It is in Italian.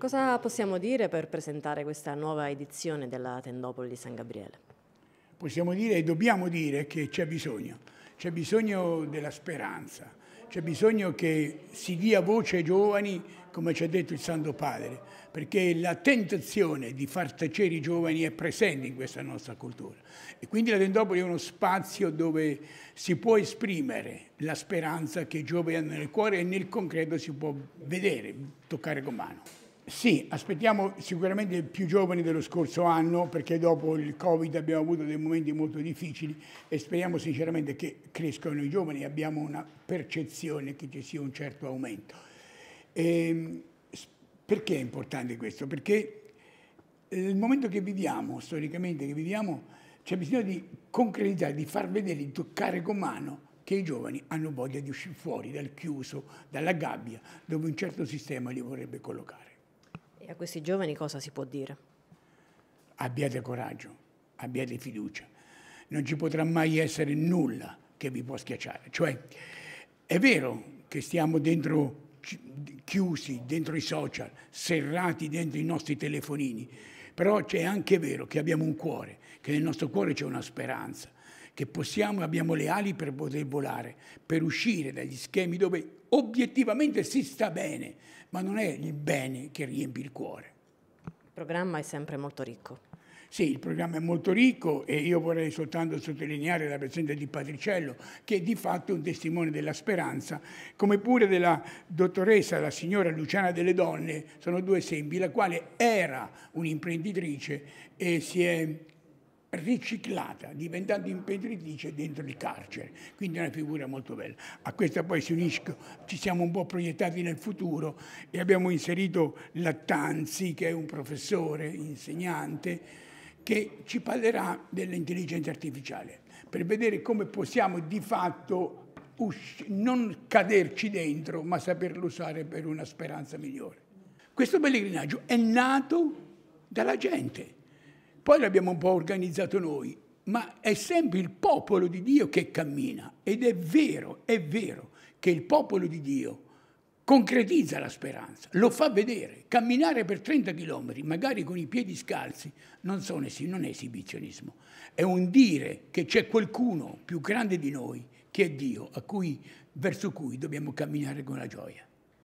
Cosa possiamo dire per presentare questa nuova edizione della Tendopoli di San Gabriele? Possiamo dire e dobbiamo dire che c'è bisogno, c'è bisogno della speranza, c'è bisogno che si dia voce ai giovani, come ci ha detto il Santo Padre, perché la tentazione di far tacere i giovani è presente in questa nostra cultura. E quindi la Tendopoli è uno spazio dove si può esprimere la speranza che i giovani hanno nel cuore e nel concreto si può vedere, toccare con mano. Sì, aspettiamo sicuramente più giovani dello scorso anno perché dopo il Covid abbiamo avuto dei momenti molto difficili e speriamo sinceramente che crescano i giovani, abbiamo una percezione che ci sia un certo aumento. E ehm, perché è importante questo? Perché nel momento che viviamo, storicamente che viviamo, c'è bisogno di concretizzare, di far vedere, di toccare con mano che i giovani hanno voglia di uscire fuori dal chiuso, dalla gabbia, dove un certo sistema li vorrebbe collocare a questi giovani cosa si può dire? Abbiate coraggio, abbiate fiducia. Non ci potrà mai essere nulla che vi può schiacciare. Cioè, è vero che stiamo dentro chiusi dentro i social, serrati dentro i nostri telefonini, però c'è anche vero che abbiamo un cuore, che nel nostro cuore c'è una speranza che possiamo e abbiamo le ali per poter volare, per uscire dagli schemi dove obiettivamente si sta bene, ma non è il bene che riempie il cuore. Il programma è sempre molto ricco. Sì, il programma è molto ricco e io vorrei soltanto sottolineare la presenza di Patriciello, che è di fatto un testimone della speranza, come pure della dottoressa, la signora Luciana delle Donne, sono due esempi, la quale era un'imprenditrice e si è riciclata, diventando imprenditrice dentro il carcere. Quindi è una figura molto bella. A questa poi si unisce, ci siamo un po' proiettati nel futuro e abbiamo inserito Lattanzi, che è un professore, insegnante, che ci parlerà dell'intelligenza artificiale, per vedere come possiamo di fatto non caderci dentro, ma saperlo usare per una speranza migliore. Questo pellegrinaggio è nato dalla gente poi l'abbiamo un po' organizzato noi, ma è sempre il popolo di Dio che cammina. Ed è vero, è vero che il popolo di Dio concretizza la speranza, lo fa vedere. Camminare per 30 km, magari con i piedi scalzi, non, sono, non è esibizionismo. È un dire che c'è qualcuno più grande di noi, che è Dio, cui, verso cui dobbiamo camminare con la gioia.